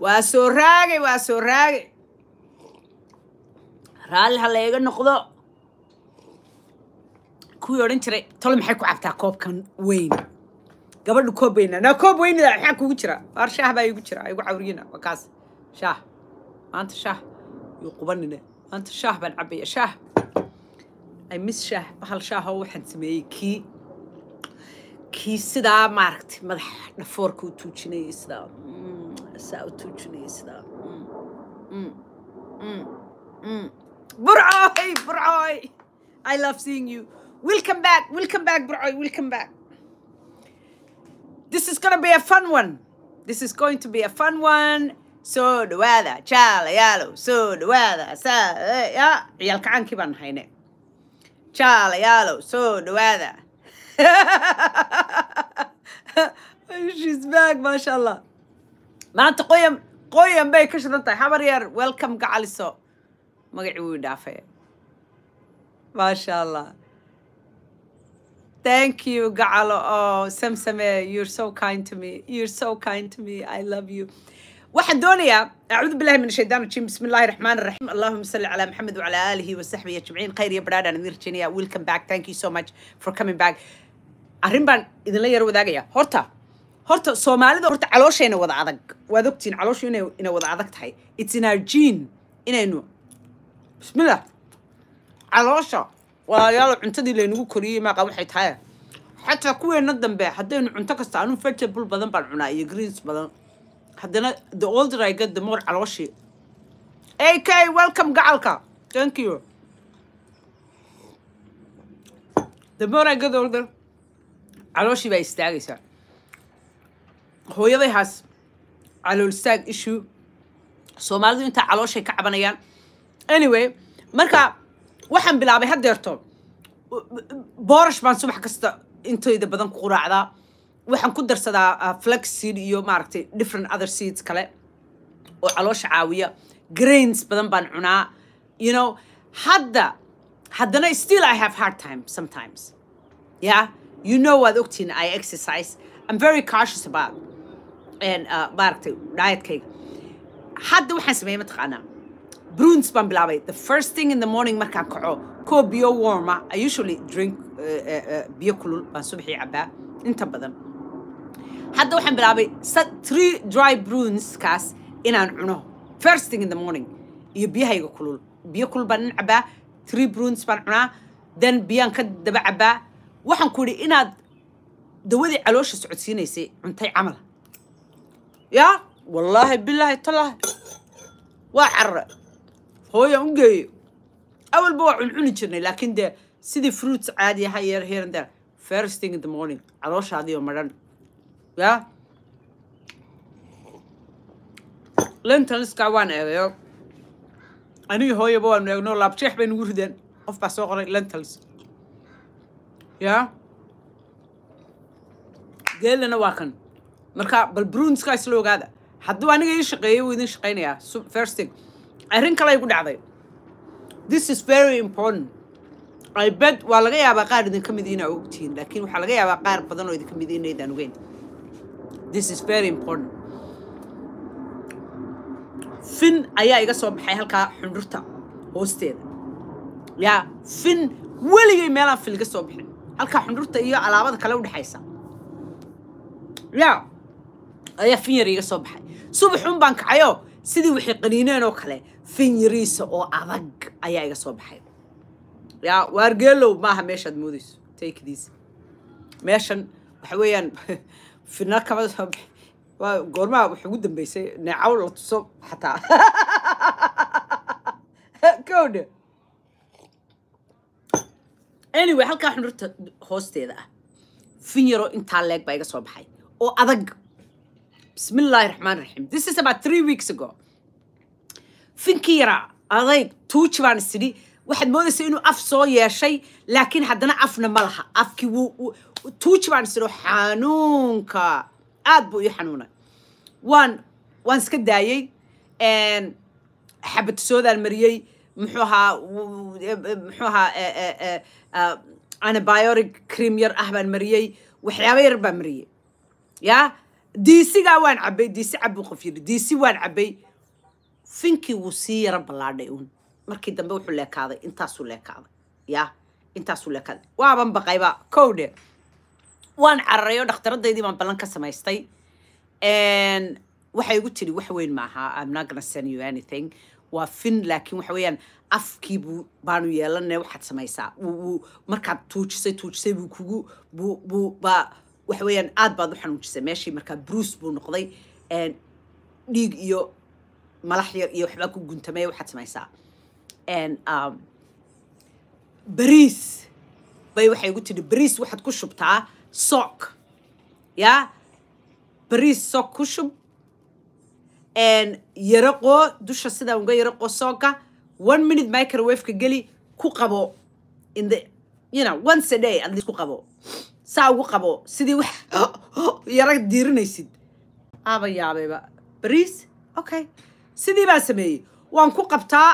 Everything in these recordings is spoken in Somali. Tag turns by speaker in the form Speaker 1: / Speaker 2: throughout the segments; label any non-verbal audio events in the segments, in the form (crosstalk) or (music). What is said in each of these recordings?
Speaker 1: waa soo raage waa soo raagay raalli ha layga noqdo kuwii odhan jiray tol maxay ku cabtaa koobkan weyn gabadhu koob weyna naa koob weynada maxaa kugu jira waar shaah baa igu jira igu cawriyina waa kaas shaah maanta shaah yuu qubanina maanta shaah baan cabaya shaah ay mis shaah hal shaahoo waxaan sameeyey kii kii sidaa maaragtay madax dhafoorka u tuujinayay sidaa mm saa u tuujinaysaa mm. mm. mm. burcoy burcoy i love seeing you welcome back welcome back burcoy welcome back this is gonna be a fun one this is going to be a fun one soo dhawaada jaalayaalow soo dhawaada saa eh, ciyaal kacaankii baan hayne jaalayaalow soo dhawaada (laughs) she's back masha allah maanta qoyan qoyan bay ka shidan tahay habar yar welcome gacaliso magacii wuu dhaafay maasha allah thank you gacalo oo oh, samsame you're so kind to me you're so kind to me i love you waxaan doonayaa acuudu billahi min shaytaan rajim bismillahi raxmaan raxiim allahuma salli calaa maxamed wacalaa aalihi wasaxbihi ajmaciin khayr iyo badhaadhaan idin rajaynaya welcome back thank you so much for coming back arrin baan idinla yar wadaagaya horta horta soomaalida horta caloosheena wada adag waad ogtiin calooshu inay wada adag tahay its inargene inaynu bismillah caloosha walaalayaal cuntadii laynagu koriyey maaqa waxay tahay xataa kuweena dambe haddaynu cunto kasta anu vegetable badan baan cunaa iyo greens badan haddana the older I get the more calooshii ak welcome gacalka thank you the more I get older calooshii baa istaagaysaa hooyadayhaas calool istaag issue soomaalidu intaa calooshay ka cabanayaan anyway marka waxaan bilaabay haddeerto boorash baan subax kasta intayda badan ku quraacdaa waxaan ku darsadaa ah, flex seed iyo maaragtay different other seeds kale oo caloosha caawiya grains badan baan cunaa you know hadda haddana still i have hard time sometimes yeah you know waad ogtihin i exercise i'm very cautious about maaragtay dhaayatkayga hadda waxaan sameeyey mataqaanaa bruins baan bilaabay the ku idhi inaad dawadii caloosha socodsiinaysay cuntay camal yaa wallaahi bilaahi talaahi waa carre hooyaan u geeyo awalba waa cuncuni jirnay laakiin dee sidii fruits caadi aha yeer heeran dee first thing in the morning calooshaadiioo madhan yaa lentaliskaa waan eegayo aniga hooyaba waanu eegno laabjeex bay nugu rideen qof baa soo qoray lentals yaa geelana waa kan marka bal brunska isla ogaada hadduu aniga ii shaqeeyey wuu idin shaqeynayaa firstig arrin kale igu dhacday this is very important i bet waa laga yaabaa qaar idinka mid inaa ogtihiin laakiin waxaa laga yaabaa qaar badan oo idinka mid inaydaan ogeyn this is very important fin ayaa iga soo baxay halkaa xundhurta hoosteeda yaa fin weligay meelaan fin iga soo bixin halkaa xundhurta iyo alaabada kale udhexaysa yaa ayaa finyar iga soo baxay subaxun baan kacayoo sidii waxay qaniineen oo kale finyariisa oo adag ayaa iga soo baxay yaa waargeelow maaha meeshaad moodayso taykdiisa meeshan waxa weeyaan fina kama goormaha wax ugu dambeysay neecaw la tuso xataa (laughs) kowdhe anyway halkaa xunurta hoosteeda ah finyaro intaa leeg baa iga soo baxay oo adag Bismillahir Rahmanir Rahim. This is about three weeks ago. Finkira, adayg tuuji baan sidhi waxaad moodaysaa inuu af soo yeeshay laakiin haddana afna ma laha afkii wuu tuuji baan xanuunka aad buu ii xanuunay waan waan iska daayey xabad soodaan mariyey muxuu ahaa muxuu ahaa e, e, e, anabiotic cream yar ah baan mariyey waxyaaba yar baan mariyey yaa diisigaa waan cabay diisi cabuu qof yidhi diisi waan cabay finkii wuu sii yaro ballaadhay uun markii dambe wuxuu leekaaday intaasuu leekaaday yaa intaasuu leekaaday waaban baqayba kow waan cararay oo dhakhtaradaydii baan ballan ka samaystay waxay igu tidhi wax weyn maaha I'm not gonna send you anything waa fin laakiin waxa weeyaan afkii buu baanu yeelanaya waxaad samaysaa markaad tuujisay tuujisay buu kugu buu buu baa waxa aad baad u xanuujisay meeshii markaa bruce buu noqday dhiig iyo malax yar iyo waxbaa ku guntamay waxaad samaysaa um, bariis bay waxay igu tidhi bariis waxaad ku shubtaa sock yaa bariis sock ku shub yaraqoo dusha sidaa uga yaraqoo sooka one minute microwaveka geli ku qabo in the you know once a day at least ku qabo saa ugu qabo sidii wax (gasps) oh, oh, yara diirinaysid aaba yaabayba bariis okay sidii baa sameeyey waan ku qabtaa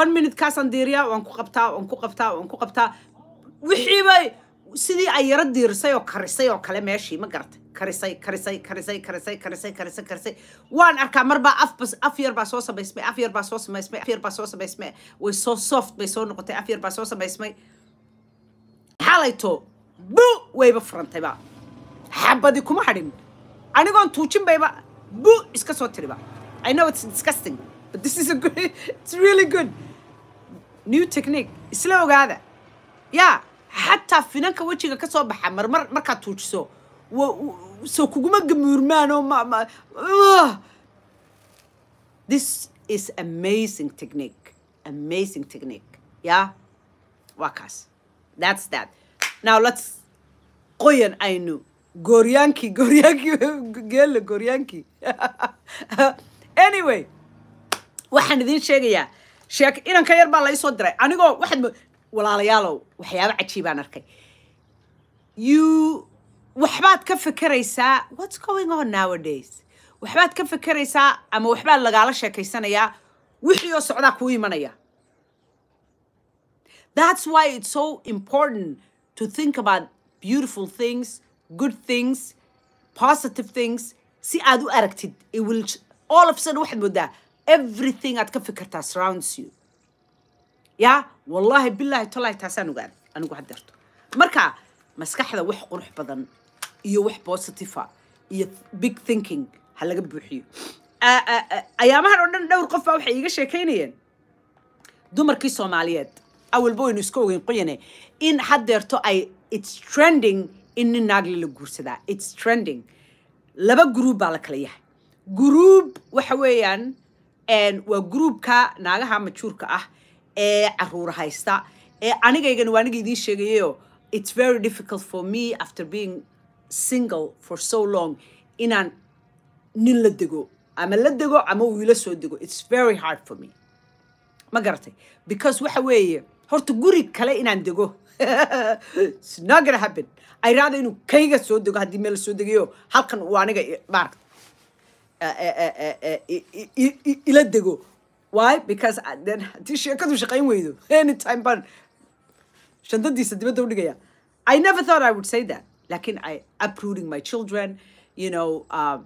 Speaker 1: one minute kaasaan diiriyaa waan ku qabtaa waan ku qabtaa waan ku qabtaa wixiiba sidii ay yaro diirisay oo karisay oo kale meeshii ma garata karisay karisay karisay karisay karisay karisay karisay waan arkaa marbaa afbas af yar baa soo samaysmay af yar baa soo samaysmay af yar baa soo samaysmay way soo soft bay soo noqotay af yar baa soo samaysmay xalayto buu wayba furantayba xabadi kuma hadhin anigoon tuujin bayba bu iska soo tiriba i know it's disgusting but this is a good it's really good new technique isla ogaada yaa xataa finanka wejiga ka soo baxa marmar markaad tuujiso so kuguma gamuurmaano ma this is amazing technique amazing technique yeah waa kaas that's that now lets qoyan aynu gooryaankii gooryaanki gooryaanki geela (laughs) gooryaanki (laughs) anyway waxaan idiin sheegayaa sheek inanka yar baa lai soo diray anigoo waxaad walaalayaalow waxyaabo cajiibaan arkay you waxbaad ka fekeraysaa whats going on nowadays waxbaad ka fekeraysaa ama waxbaad lagaala sheekaysanayaa wixii oo socdaa kuu imanaya that's why it's so important to think about beautiful things good things positive things si aad u aragtid it will all of sudden waxaad moodaa everything aad ka fikirtaa surrounds you ya wallahi billahi tolay taasaan uga arag anigu haddeerto marka maskaxda wax qurux badan iyo wax positiva ah iyo big thinking ha laga buuxiyo ayaamahan oo dhan dhowr qof baa waxay iiga sheekaynayeen dumarkii soomaaliyeed awalba waynu iska ogeyn qoyane in haddeerto ay its trending in nin naagle la guursadaa its trending laba gruub baa la kala yahay gruub waxa weeyaan waa gruubka naagaha majuurka ah ee caruur haysta ee anigaygana waa aniga idiin sheegayeyo it's very difficult for me after being single for so long inaan nin la dego ama la dego ama uu soo dego it's very hard for me ma garatay because waxa weeye horta guri kale inaan dego snogara (laughs) happen ayraada inuu kayga soo dego haddii meel soo degayo halkan uu aniga maarata eh, eh, eh, ila dego why because ah, then sheekadu shaqayn weydo (laughs) anytime baan shandadiisa dibadda u dhigaya i never thought i would say that lakin i uprooting my children you know um,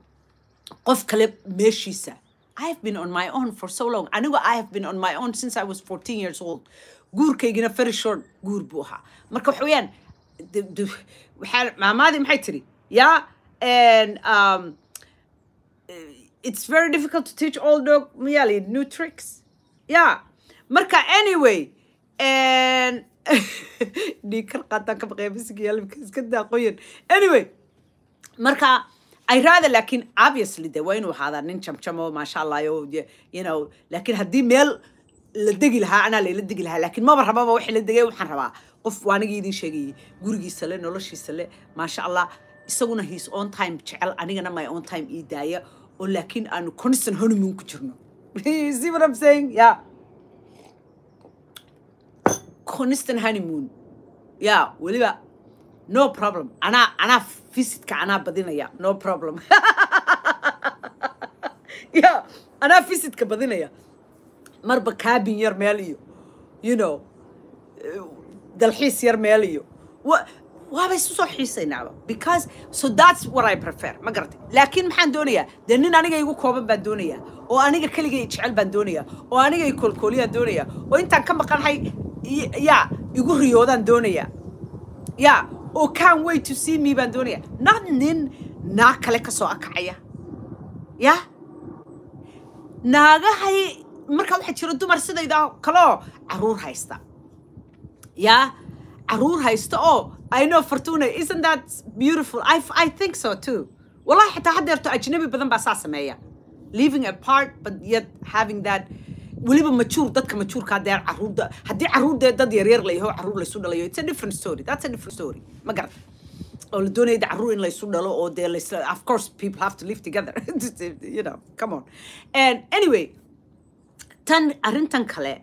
Speaker 1: qof kale meeshiisa i have been on my own for so long anigo i have been on my own since i was fourteen years old guurkaygina farishon guur buu ahaa marka waxa weyaan waxaa maamaadii maxay tiri ya um, it's very difficult to teach all dog miyali new tricks ya marka anyway dhiikar (laughs) qaataan ka baqaya bisigayalimka iska daa anyway marka I laakiin obviously de waa inuu ahaadaa nin jamjamo maasha allah you know laakiin haddii meel la degi lahaa anaa layla degi lahaa laakiin maba rababa waxa la degay waxaan rabaa qof waanigi idin sheegayey gurigiisa le noloshiisa le maasha allah isaguna his on time jecel anigana my on time ii daaya oo laakiin aanu constant honeymoon ku jirno see what I'm honeymoon yeah weliba no problem anaa anaa visitka anaa badinaya no problem (laughs) yeah anaa fisidka badinaya marba kaabin yar meel iyo you know dalxiis yar meel iyo waaba isu soo xiisaynaaba because so that's what I prefer ma garatay laakiin maxaan doonayaa dee nin aniga igu kooban baan doonayaa oo aniga keligay jecel baan doonayaa oo aniga i koolkooliyaan doonayaa oo intaan ka maqanhay yaa igu riyoodaan doonayaa yaa oo can't wait to see me baan doonayaa not nin naag kale ka soo akacaya yaa naagahay marka waxaa jira dumar sidayda kaleo caruur haysta yaa caruur haysta oo i know fortuna isn't that beautiful I, i think so too wallahi xitaa haddeerto ajnabi badan baa saa sameeya living apart but yet having that weliba majuur dadka majuurka haddee caruurda haddii caruurdee dad yaryar la caruur laysu dhalayo it's a different story that's a different story ma garata oo la doonaya caruur in laysu dhalo oo dee of course people have to live together (laughs) you know come on and anyway tan arintan kale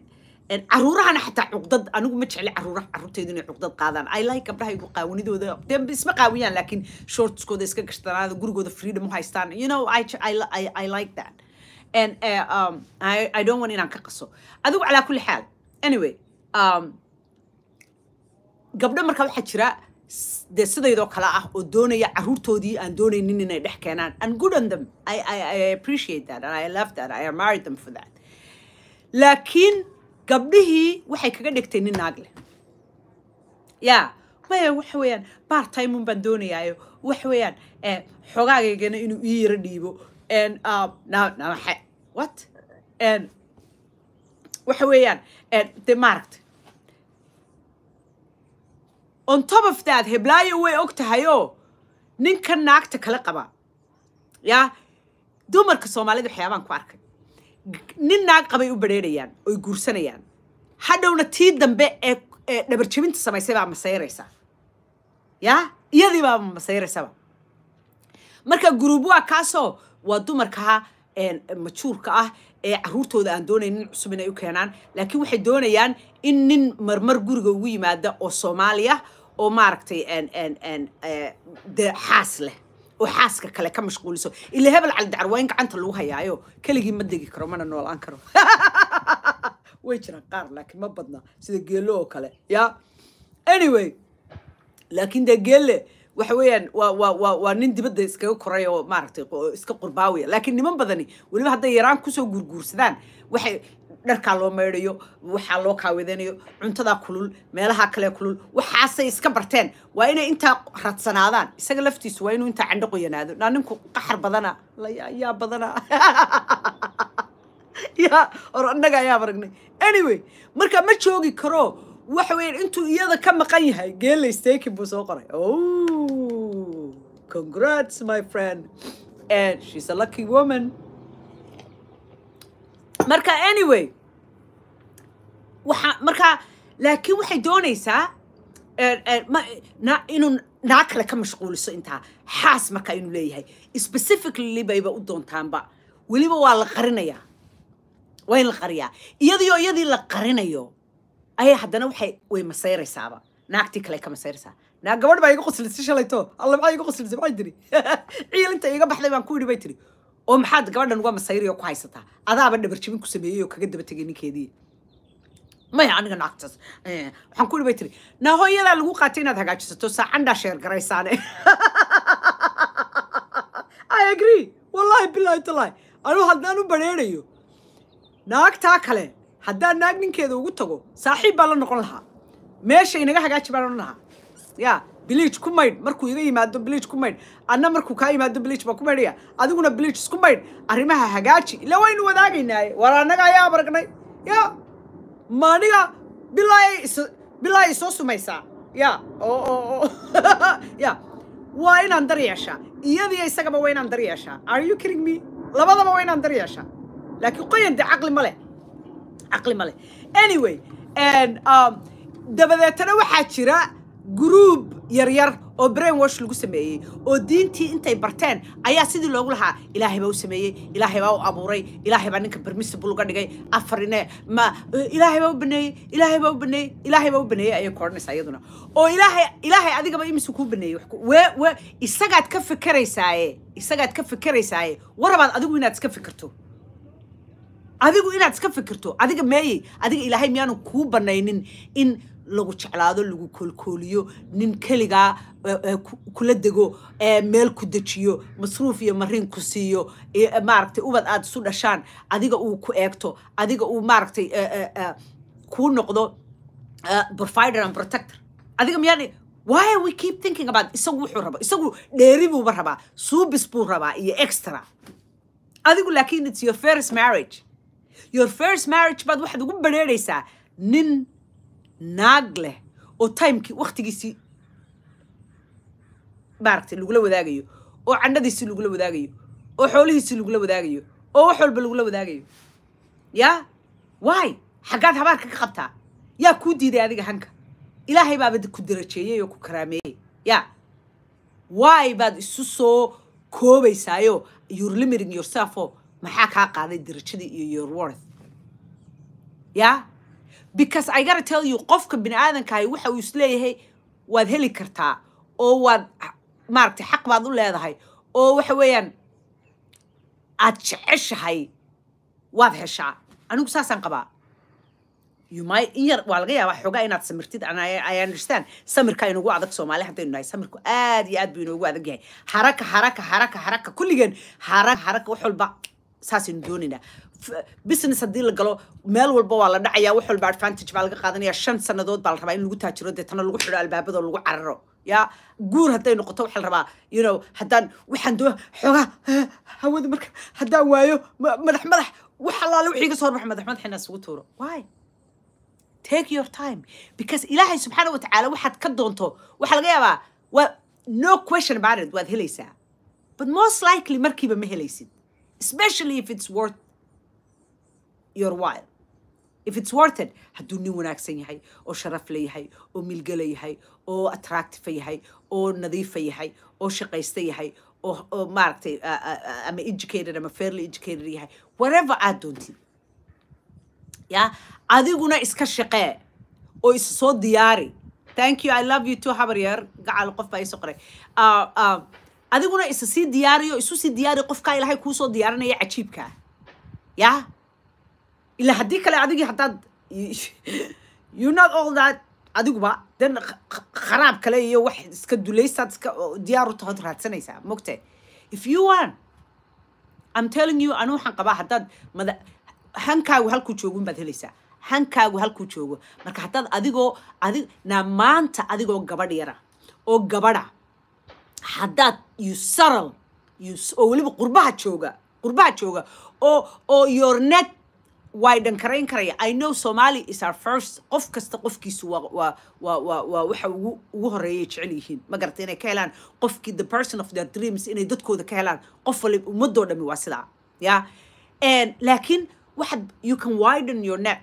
Speaker 1: caruurahana xataa cuqdad anigu ma jecli caruura caruurteydu inay cuqdad qaadaan i like gabdhaha igu qaawanidooda de isma qaawiyaan laakiin shortskooda iska gashtanaada gurigooda freedom u haystaan you know I, I, I like that and uh, um, I, don't want inaan ka qaso adigu calaa kulli xaal anyway um, gabdho marka waxaa jira dee sidaydoo kale ah oo doonaya caruurtoodii aan doonaynin inay dhex keenaan and good on them I, I, I appreciate that and I love that I admire them for that laakiin gabdhihii waxay kaga dhigtay nin naag leh yaa maya waxa weeyaan baar time baan doonayaayo waxa weeyaan eh, xogaagaygana inuu ii yaro dhiibo um, what waxa weeyaan de maaragta on top of that heblaayo way og tahayoo ninka naagta kala qabaa yaa dumarka soomaalida waxyaabaan ku arkay nin naag qabay u bareerayaan oy guursanayaan hadhowna tii dambe ee ee dhabarjabinta samaysay baa masayraysa ya iyadii masayraysaba marka guruub kaasoo waa dumarkaa majuurka ah ee caruurtooda aan doonayn nin cusub inay u keenaan laakiin waxay doonayaan in nin marmar guriga ugu yimaada oo soomaaliya oo maaragtay de xaas leh oo xaaska kale ka mashquuliso ila hebel cali in gacanta lagu hayaayo keligii ma degi karo mana noolaan karo (laughs) way jiraan qaar laakiin ma badna sida geelo oo kale ya anyway laakiin dee geelle waxa weeyaan waa waa nin dibadda iskaga koray oo maaragtay iska qurbaawiya laakiin niman badani weliba hadday yaraan kusoo guurguursadaan waxay dharkaa loo maydhayo waxaa loo kaawadanayo cuntadaa kulul meelahaa kale kulul waxaasay iska barteen waa inay intaa radsanaadaan isaga laftiisu waa inuu intaa candho qoyanaado naa ninku qaxar badana yaa badana (laughs) yaa or annaga ayaa maragnay anyway marka ma joogi karo waxa weyan intuu iyada ka maqan yahay geellay steekin buu soo qoray oh congrats my friend and she's a lucky woman marka anyway marka laakiin waxay doonaysaa er, er, inuu naag kale ka mashquuliso intaa xaas marka inuu leeyahay specifically bayba u doontaanba weliba waa la qarinayaa waa in la qariyaa iyadiioo iyadii la qarinayo ayaa haddana waxay way masayraysaaba naagtii kale ka masayraysaa naag gabadh baa iga qoslisay shalayto alla maxaa iga qoslisay maxay tiri (laughs) ciilinta iga baxday baan ku yidhi bay tiri oo maxaad gabadhan uga masayriyo ku haysataa adaaba dhabarjibin ku sameeyey oo kaga daba tegay ninkeedii maya aniga naagtaas eh, waxaan kuyidhi bay tiri na lagu qaatay inaad hagaajisato saacandhaa sheer garaysaane (laughs) i agree wallahi bilahi talahi anu haddaan u badrheerayo naagtaa kale haddaa naag ninkeeda ugu tago saaxiib baa la noqon lahaa meesha inaga hagaaji baan odhan lahaa ya biliij ku maydh markuu iga yimaado biliij ku maydh adna markuu kaa yimaado biliij baa ku maydhaya adiguna biliij isku maydh arrimaha hagaaji ila waynu wadaagaynaaye war annaga ayaa ab ya ma aniga bilaa i soo sumaysaa ya (laughs) ya waa inaan dar yeeshaa iyadiiyo isagaba waa inaan dar yeeshaa are you kidding me labadaba waa inaan dar yeeshaa laakiin qoyan dee caqli ma leh caqli ma leh anyway um, dabadeetana waxaa jira groub yaryar oo brain lagu sameeyey oo diintii intay barteen ayaa sidii loogu lahaa ilaahay baa u sameeyey ilaahay baa u abuuray ilaahay baa ninka permissible uga dhigay afarine ma ilaahay baa u baneeyey ilaahay baa u baneeyey ilaahay baa u baneeyey ayay koodhanaysaa iyaduna oo ilaahay ilaahay adigaba imisu kuu baneeyey wee isagaad ka fikeraysaaye isagaad ka fikeraysaaye warabaad adigu inaad iska fikirto adigu inaad iska fikirto adiga meeyey adiga ilaahay miyaanu kuu banaynin in lagu jeclaado lagu koolkooliyo nin keligaa eh, eh, kula dego eh, meel ku dejiyo masruuf iyo marin ku siiyo maaragtay ubad aad isu dhashaan adiga uu ku eegto adiga uu maaragtay kuu noqdo provider and protector adiga miyaan why we keep thinking about isagu wuxuu rabo isagu dheeri buuba rabaa suubis buu rabaa iyo extra adigu laakiin it's your first marriage your first marriage baad waxaad ugu badheeraysaa nin naag leh oo timekii waktigiisii maaragtay lagula wadaagayo oo candhadiisii lagula wadaagayo oo xoolihiisii lagula wadaagayo oo wax walba lagula wadaagayo yaa waay xaggaad habaarka ka qabtaa yaa kuu diiday adiga hanka ilaahay baaba ku darajeeyey oo ku karaameeyey yaa waay baad isu soo koobaysaayo your limiting yourself oo maxaa kaa qaaday darajadii iyo your worth yaa because i gotta tell you qofka bini aadankaahi waxa uu isleeyahay waad heli kartaa oo waad maaragtay xaq baad u leedahay oo waxa weeyaan aad jeceshahay waad heshaa anigu saasaan qabaa yumay in yar waa laga yaabaa xoogaa inaad samirtid i samirka inugu adag soomaali haddaynu nahay samirku aad iyo aad buu inoogu adag yahay haraka haraka haraka haraka kulligeen haraka haraka wax walba saasaynu doonaynaa business haddii la galo meel walba waa la dhacayaa wax walba advantage baa laga qaadanaya shan sanadood baa la rabaa in lagu taajiro deetana lagu xidho albaabadoo lagu cararo ya guur hadday noqoto waxaa la rabaa you haddaan waxaan doo xoogaa eh, hawada marka haddaan waayo madax madax wax allaale wixii ka soo bax madax madax inaan isugu tuuro why take your time because ilaahay subxaana wa tacaala waxaad ka doonto waxaa laga yaabaa waa no question about it waad helaysaa but most likely markiiba ma helaysid especially if it's worth your while if it's worth it hadduu nin wanaagsan yahay oo sharaf la yahay oo milgala yahay oo attractive yahay oo nadiifa yahay oo shaqaysta yahay oo maaragtay ama educated ama fairly educated yahay whatever aad doontid ya adiguna iska shaqee oo isu soo diyaari thank you i love you too habar yar gacal qof baa isoo qoray uh, uh, adiguna isa sii diyaariyo isu sii diyaari qofkaa ilaahay kuusoo diyaarinaya cajiibka ya ila haddii kale adigii haddaad (laughs) you not all that adiguba dan kharaab kale iyo wax iska dulaysaad iska diyaaru tahood raadsanaysaa mogte if you want I'm telling you anuu waxaan qabaa haddaad mada hankaagu halkuu joogun baad helaysaa hankaagu halkuu joogo marka haddaad adigoo adi naa maanta adigoo gabadh yara oo gabadha haddaad you saral oo weliba qurbaha jooga qurbaha jooga oo oo your net way dhankarayn karaya i know somalia is our first qof kasta qofkiisu waa waa waa waa waxa ugu ugu horeeyay jecel yihiin ma garata inay ka helaan qofkii the person of their dreams inay dadkooda ka helaan qof walib ummadoo dhami waa sidaa ya laakiin waxaad you can widen your net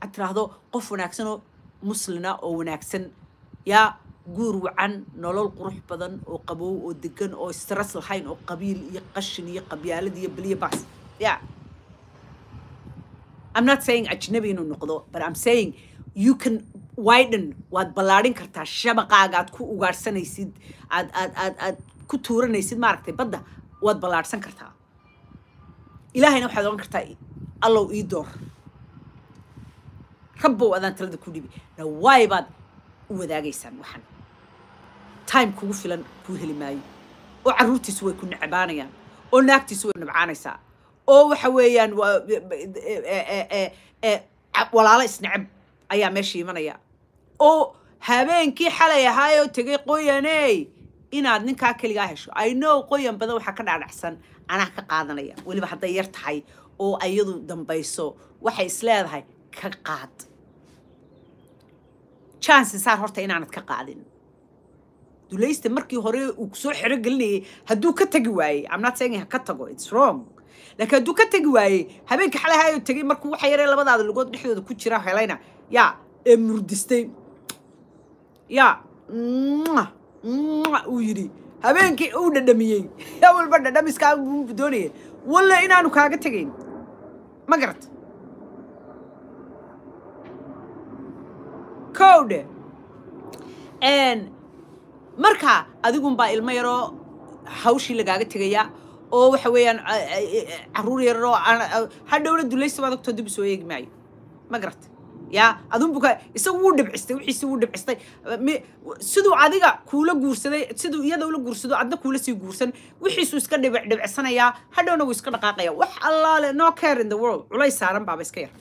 Speaker 1: ad tiraahdo qof wanaagsan oo muslina oo wanaagsan ya guur wacan nolol qurux badan oo qabow oo degan oo stress lahayn oo qabiil iyo qashin iyo qabyaalad iyo beliyo bas ya I'm not saying ajnabi inuu noqdo but I'm saying you can widen waad ballaadhin kartaa shabaqaaga aad ku ugaadhsanaysid aad aad aad aad ku tuuranaysid maaragtay badda waad ballaadhsan kartaa ilaahayna waxaad ohan kartaa allow ii door rabbow adaan talada ku dhibi dhawaay baad u wadaagaysaan waxaan time kugu filan kuu heli maayo oo carruurtiisu way ku necbaanayaan oo naagtiisu way nabcaanaysaa oo waxa weeyaan e, e, e, walaalo isnacab ayaa meesha imanaya oo habeenkii xalay ahaayoo tegay qoyaney inaad ninkaa keligaa hesho ayno qoyan badan waxaa ka dhaadhacsan anaa ka qaadanaya weliba hadday yar tahay oo ayadu dambayso waxay isleedahay ka qaad jansi horta inaanad ka qaadin dulaysta markii hore uu kusoo xero gelinayay hadduu ka tagi waayey amnaad saying ha ka tago its wrong laakiin hadduu ka tegi waayey habeenkii xalay hayo tegey markuu waxa yaree labadaada lugood dhexdooda ku jira helayna yaa ee murdistay yaa uu yidhi habeenkii uu dhadhamiyey (laughs) yaa walba dhadhamiskaa doonaya walle inaanu kaaga tegayn ma garata kowdhe marka adigunbaa ilmo yaroo hawshii lagaaga tegayaa oo waxa weeyaan caruur yarar oo hadhowna dulaysabaad ogtoo dib soo eegi maayo ma garata yaa adunbuka isagu wuu dhibcistay wixiisi wuu dhibcistay siduu adiga kuula guursaday siduu iyada la guursado adna kuula sii guursan wixiisuu iska dhibcisanayaa hadhowna wuu iska dhaqaaqaya wax allaale no care in the world culays saaran baaba iska yar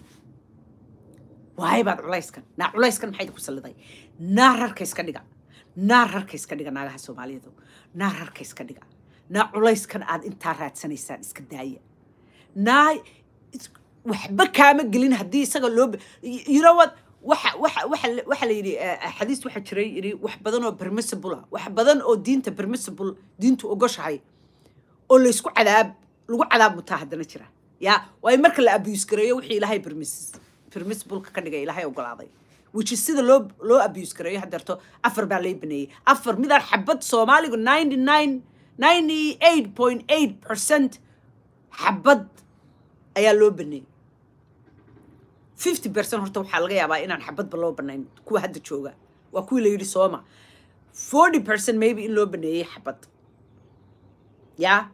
Speaker 1: waaye baad culayskan naa culayskan maxayd ku salliday naar harka iska dhiga naar harka iska dhiga naagaha soomaaliyeedu naar harka iska dhiga naa culayskan aad intaa raadsanaysaan iska daaya naa waxba kaama gelin haddii isaga loo you know what eh, eh, xadiis waxa jiray yidhi wax badan oo permissible ah wax badan oo diinta permissible diintu ogoshahay oo laysku cadaab lagu cadaab mutaa haddana jira ya waayo marka la abuse gareeyo wixii ilaahay permissibleka ka dhigay ilaahay ogolaaday which is sida loo loo abuse gareeyo afar baa lay baneeyey afar midaan xabad soomaaligu ninety nine ninety eight percent xabad ayaa loo baneeyey fifty percent horta waxaa laga yaabaa inaan xabadba loo banayn kuwa hadda jooga waa kuwii la yidhi sooma forty percent maybe in loo baneeyey xabad ya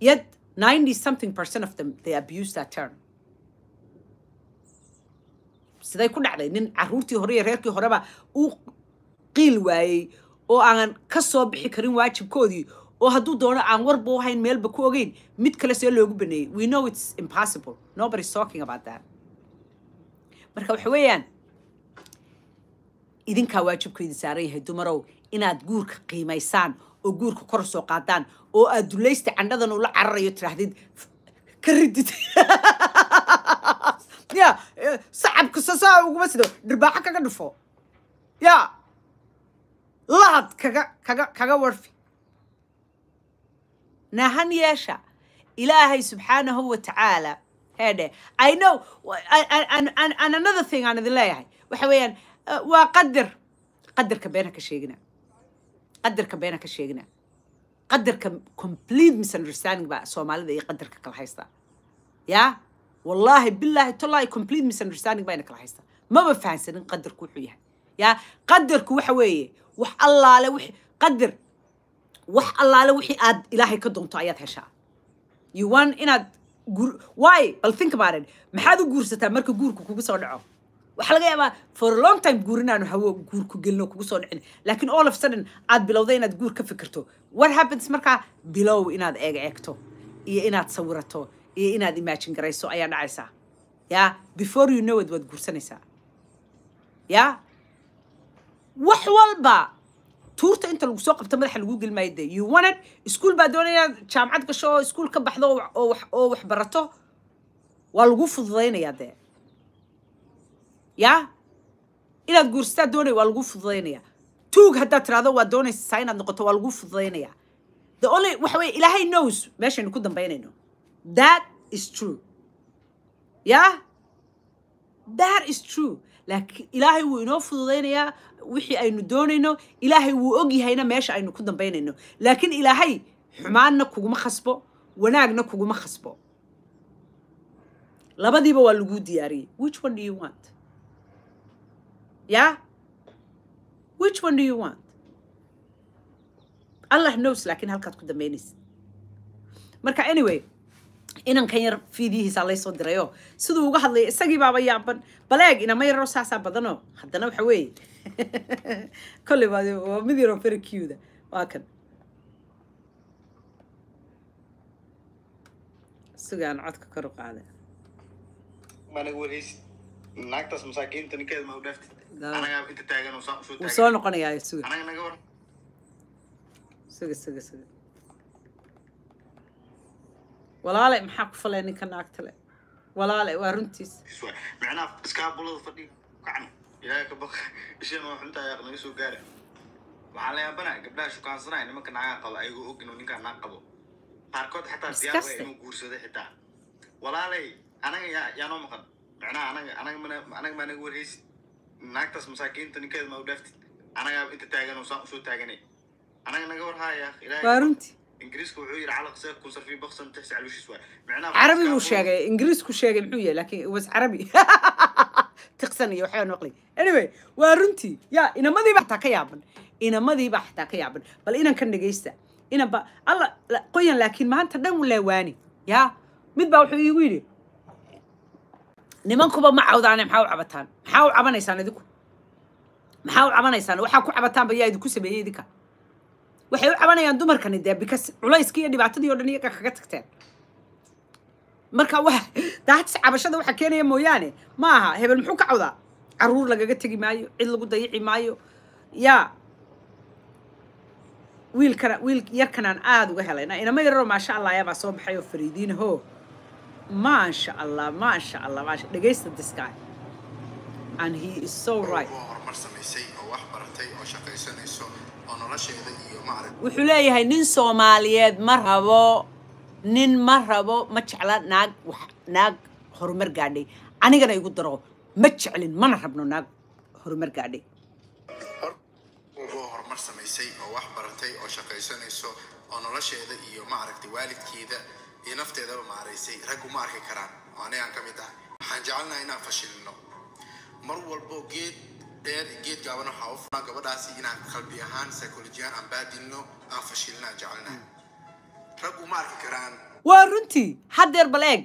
Speaker 1: yet ninety something percent of them they abuse that term siday ku dhacday nin caruurtii hore iyo reerkii horeba uu qiil waayey oo aanan ka soo bixi karin waajibkoodii oo hadduu doono aan warba u hayn meelba ku ogeyn mid kale see loogu baneeyey we know its impossible nobody talking about that marka waxa weeyaan idinkaa waajibkeedii saaran yahay dumarow inaad guurka qiimaysaan oo guurka kor soo qaadaan oo aad dulaysta candhadan ula cararayo tidhaahdid ka ridid (laughs) ya sacabka sasaa uguma sido dhirbaaxo kaga dhufo ya lahad kaga kaga kaga warfi nahan yeesha ilaahay subxaanahu wa tacaala heedhe i know and, another thing aan idin leeyahay waxa weeyaan uh, waa qadar qadarka beena ka sheegina qadarka beena ka sheegina qadarka complete misunderstanding baa soomaalida iyo qadarka kala haystaa ya wallaahi billaahi tolaahi complete misunderstanding baa ina kala haystaa maba fahansanin qadarku wuxuu yahay ya qadarku waxa weeye wax allaale wixii qadir wax allaale wixii aad ilaahay ka doonto ayaad heshaa you want inaad why bal think about it maxaad u guursataa marka guurku kugu soo dhaco waxaa laga yaabaa for a long time guur inaanu hawo guurku gelino kugu soo dhicin laakiin all of sudden aad bilowday inaad guur ka fikirto what happens markaa bilow inaad eeg eegto iyo inaad sawirato iyo inaad imagine garayso ayaa dhacaysaa ya before you know it waad guursanaysaa ya wax walba tuurta inta lagu soo qabta madaxa lagu gelmaayo de you wanted iskuol baa doonaya jaamcad gasho oo iskuol ka baxdo oo wax barato waa lagu fududaynaya dee ya inaad guursataa doonay waa lagu fududaynayaa tuug haddaad tiraahdo waa doonaysaa inaad noqoto waa lagu fududaynaya the only waxa weye ilaahay knows meeshaynu ku dambaynayno that is true ya that is true laakiin ilaahay wuu inoo fududaynayaa wixii aynu doonayno ilaahay wuu og yahayna meesha aynu ku dambaynayno laakiin ilaahay xumaanna kuguma khasbo wanaagna kuguma khasbo labadiiba waa laguu diyaariyey which one do you want yeah which one do you want allah knows laakiin halkaad ku dambaynaysa marka anyway inankan yar fiidiyihiisaa laysoo dirayoo siduu uga hadlaya isagii baaba yaaban baleeg inama yaroo saasaa badano haddana waxa weeye (laughs) kolley waa mid yaroo ferikiyuda waa kan sugaan codka kor u qaada naagtaas masaakiinta ninkeeda ma u dhaaftid anagaa inta taagan wuu soo noqonayaa suga anaga naga war suga suga suga walaale maxaa ku falay ninka naagta le walaale waa runtiis micnaha iskaabulada fadhiga kacan ilaahay ka baq isheenoo xuntaa yaaq naga soo gaara waxaa la yaabana gabdhaha shukaansanaya nimanka nagaa qabo ayagoo og inuu ninkaa naag qabo qaarkood xataa diyaar waa inuu guursado xitaa walaalay anaga yaa yaanoo maqan micnaha anaga anaga mana anaga ma anaga warhaysid naagtaas masaakiinta ninkeeda ma u dhaaftid anagaa inta taaganoo saan usoo taaganay anaga naga warhaaya ilaahay waa runtii ingiriisku wuxuu yidhi calaq see kun sarfi baqsan tixsi caluushiis waay micnaha carabi buu sheegay ingiriisku sheegay muxuu yahay laakiin was carabi tiqsanaya waxbaa noqlay anyway waa runtii yaa inamadiiba xataa ka yaaban inamadiiba xataa ka yaaban bal inankan dhegaysta inanba alla qoyan laakiin maanta dhan laawaani yaa mid baa wuxuu iigu yidhi nimankuba ma cawdaane maxaa u cabataan maxaa u cabanaysaan idinku maxaa u cabanaysaan waxaa ku cabataanba yaa idinku sameeyey idinka waxay u cabanayaan dumarkani dee bikas culayskii dhibaatadii o dhan iyaga kaga tagteen marka wa cabashada waxaa keenaya mooyaane ma aha hebel muxuu ka cawdaa caruur lagaga tegi maayo cid lagu dayici maayo yaa wiilkana wiil yarkanaan aada uga helaynaa inama yararoo maasha allah ayaabaa soo baxay oo fariidiin ho maasha allah maasha allah maasha dhegaysta diskaay and he is so right wuxuu leeyahay nin soomaaliyeed ma rabo nin ma rabo ma jecla naag naag horumar gaadhay anigana igu daro ma jeclin mana rabno naag horumar gaadhay horumar samaysay oo wax baratay oo shaqaysanayso oo nolosheeda iyo maaragtay waalidkeeda iyo nafteedaba maaraysay raggu ma arki karaan oo aniga aan ka mid ahay waxaan jecelnahay inaan fashilino mar walbo geed dheer geed gaabana waxaa u gabadhaasi inaan qalbi ahaan psychology ahaan aan baadinno aan fashilino aan waa runtii haddeer bal eeg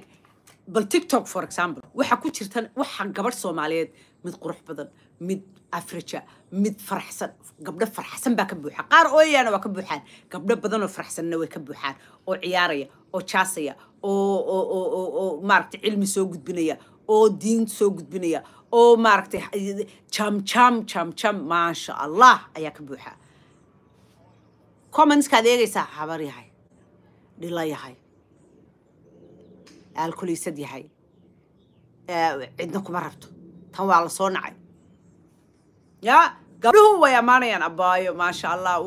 Speaker 1: bal tictok for example waxaa ku jirta waxa gabadh soomaaliyeed mid qurux badan mid afrija mid faraxsan gabdho faraxsan baa ka buuxa qaar ooyana waa ka buuxaan gabdho badanoo faraxsanna way ka buuxaan oo ciyaaraya oo jaasaya oo maaragtay cilmi soo gudbinaya oo diin soo gudbinaya oo maaragtay jamjam jamjam maasha allah ayaa ka buuxa commentskaad eegaysaa habaryahay dhila yahay alkuliysad yahay cidna kuma rabto tan waa la soo nacay ya gabdhuhu way ammaanayaan abaayo maasha allah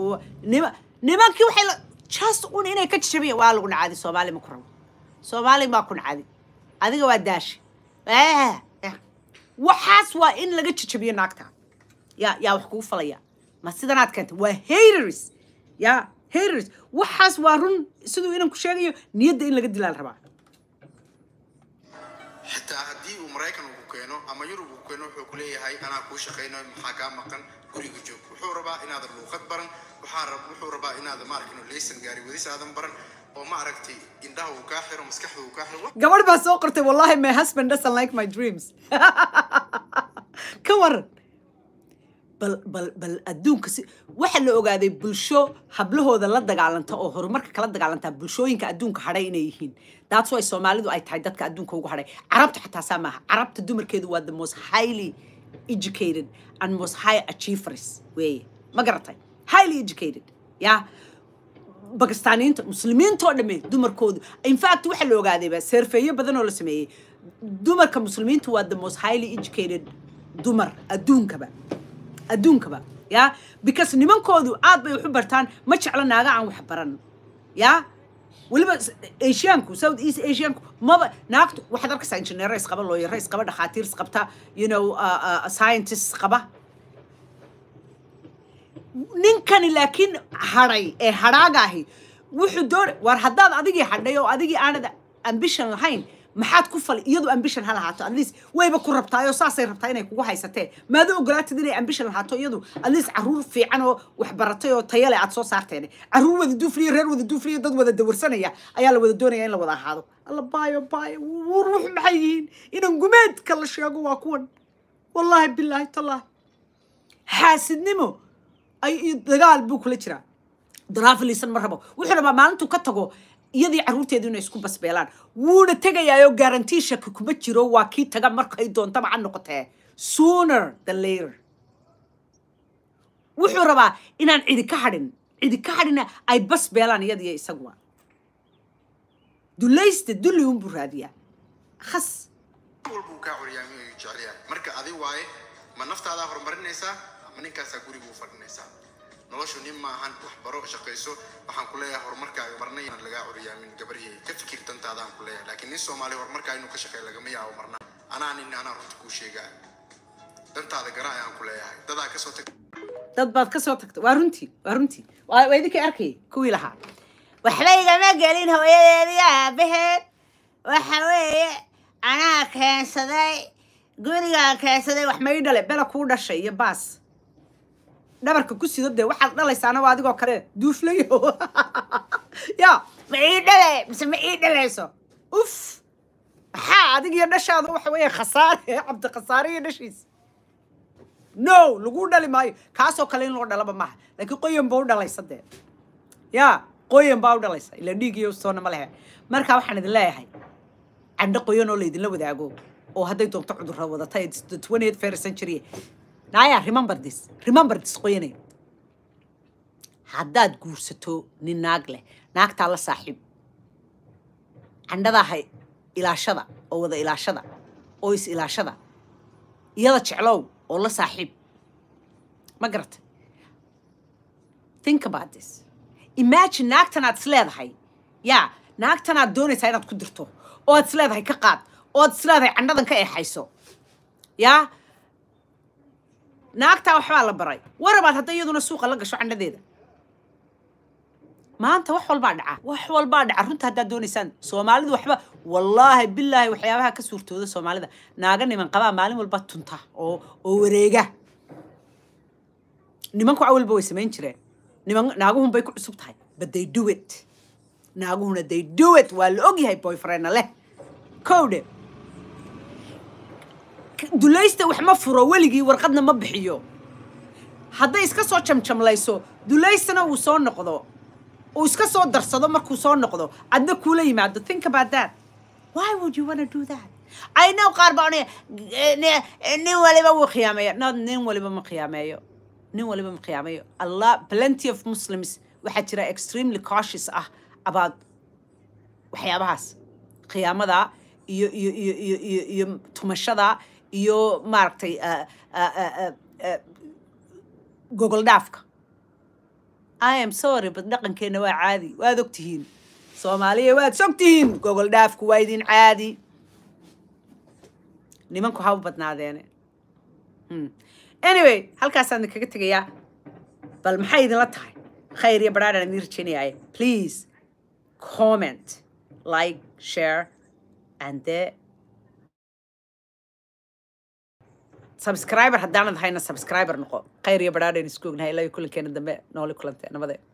Speaker 1: nima nimankii waxay just un inay ka jijabiyaan waa lagu nacadi soomaali ma ku rabo soomaali maa ku nacadi adiga waa daashi eh, eh, waxaas waa in laga jijabiyo naagtaa ya yaa wax kugu falaya ma sidanaad keentay waa haters ya herris waxaas waa run siduu inaan sheegayo niyadda in laga dilaa rabaa xitaa haddii uu maraykan ugu keeno ama yurub ugu keeno wuxuu ku anaa kuu shaqaynayo maxaa kaa maqan guriga joog wuxuu rabaa inaadan luuqad baran wuxuu rabaa inaadan maaragtay leysan gaari wadis aadan baran oo ma aragtay indhaha uu kaa xiro maskaxda uu kaa xiro gabadh baa soo qortay wallaahi my husband doesn't like my dreams (laughs) ka waran balbal adduunka waxaa la ogaaday bulsho hablahooda la dagaalanta oo horumarka kala dagaalantaa bulshooyinka adduunka hadhay inay yihiin daadso ay soomaalidu ay tahay dadka adduunka ugu hadhay carabta xataa maaha carabta dumarkeedu waa the most highly educated and most high achievers weeye ma garatay highly educated yaa باكستانيين مسلمين تودمي دمر كود in la ogaaday ba badan oo la sameeyay dumarka muslimiintu waa the most highly educated dumar adduunka adduunkaba ya because nimankoodu aad bay waxu bartaan ma jeclo naaga aan wax baran ya weliba asiaanku south east asiaanku maba naagtu waxaad arkaysaa injineero isqaba looyara isqaba dhakhaatiir isqabta you know scientist isqaba ninkani laakiin hadhay ee hadhaaga ahi wuxuu doona waar haddaad adigii hadhay oo adigii aanad ambition lahayn maxaad ku fal iyadu ambition ha lahaato atleast wayba ku rabtaayoo saasay rabtaa inay kugu haysateen maada ogolaatid inay ambition lahaato iyadu atleast caruur fiican oo waxbaratay oo tayale aad soo saarteen caruur wada duufliya reer wada duufliya dad wada dawarsanaya ayaa la wada doonaya in la wada ahaado alla baayo baayo wuur wuxu maxay yihiin inaan gumeedka la sheego waa kuwan wallaahi bilaahi tallaahi xaasidnimo ay dagaal buu kula jiraa daraafiliisan ma rabo wuxuu rabaa maalintuu ka tago iyadii caruurteedu inay isku basbeelaan wuuna tegayaayo garantii shaki kuma jiro waa kii taga markay doontaba ha noqotee sooner than later wuxuu rabaa inaan cidi ka hadhin cidi ka hadhina ay basbeelaan iyadiyo isaguna dulaysta dulli un buu raadiyaa khas walbuu kaa coryaamin jecel yahay marka adi waaye ma naftaadaa horumarinaysaa ama ninkaasaa guriguu fadhinaysaa noloshu nin maahan wax baro shaqayso waxaan ku horumarkaaga marna lagaa curyaamin gabarhiyay ka fikir dantaadaan laakiin nin soomaali horumarkaa inuu ka shaqeeyo lagama yaabo marna anaa nin anaa runta kuu sheegaa dantaada garaa ayaan ku dadaa kasoo tag dad baad kasoo tagta waa runtii waa runtii waa idinkay arkayay kuwii lahaa waxba igama gelin hooyadeedi aabaheed waxa weeye anaa keensaday gurigaa keensaday wax may dhale bela kuu dhashay iyo baas dhabarka ku sido dee waxaad dhalaysaanaba adigoo kale duuflayo (laughs) ya ma ii dhale mise ma ii dhalayso uf maxaa adigiyo iyo dhashaadu waxa weeye khasaare (laughs) cabdi khasaare iyo dhashiis no lagu dhali maayo kaasoo kale in loo dhalaba maaha laakiin qoyan ba u dhalaysa dee ya qoyan baa u dhalaysa ilaa dhiig iyo ustoona ma lehe marka waxaan idin leeyahay candho qoyan oo laydinla wadaago oo hadday doonto cudurra wadata ee dadweyneed feersan jiriye daaya remember this remember this qoyanay haddaad guursato nin naag leh naagtaa la saaxiib candhadaha ilaashada oo wada ilaashada oo is ilaashada iyada jeclow oo la saaxiib ma garatay think about this imagine naagtanaad is leedahay yaa naagtanaad doonaysaa inaad ku dirto oo aad is leedahay ka qaad oo aad is leedahay candhadan ka eexayso yaa naagtaa waxbaa la baray warabaad hadday iyaduna suuqa la gasho candhadeeda maanta wax walbaa dhaca wax walbaa dhaca runta haddaad doonaysaan soomaalidu waxba wallaahi bilaahi waxyaabaha ka suurtooda soomaalida naaga niman qabaa maalin walba tunta oo oo wareega nimanku walba way samayn jireen niman naaguhun bay ku cusub tahay but they do it naaguhuna they do it waa la ogyahay boyfriendna leh kowdhe dulaysta wax ma furo weligii warqadna ma bixiyo hadday iska soo jamjamlayso dulaystana uu soo noqdo uu iska soo darsado markuu soo noqdo adna kuula yimaado think about that why would you want do that i know qaar baa onaya nin waliba wuu khiyaameeya no nin waliba ma khiyaameeyo nin waliba ma khiyaameeyo allah plenty of muslims waxaa jira extremely cautious ah abaad waxyaabahaas khiyaamada iyo iyo iyo iyo iyo iyo tumashada iyo maaragtay e, e, e, gogol dhaafka i am sorry bad dhaqankeenna waa caadi waad og tihiin soomaaliya waad sog tihiin gogol dhaafku waa idin caadi nimanku ha badnaadeene hmm. anyway halkaasaan idinkaga tegayaa bal maxay idinla tahay khayr iyo badhaadhaan idin rajaynayaaye please comment like share and the subscriber haddaanad hayna subscriber noqo khayr iyo badhaadhayn isku ognahay ilaa iyo kulankeena dambe nooli kulante nabadeen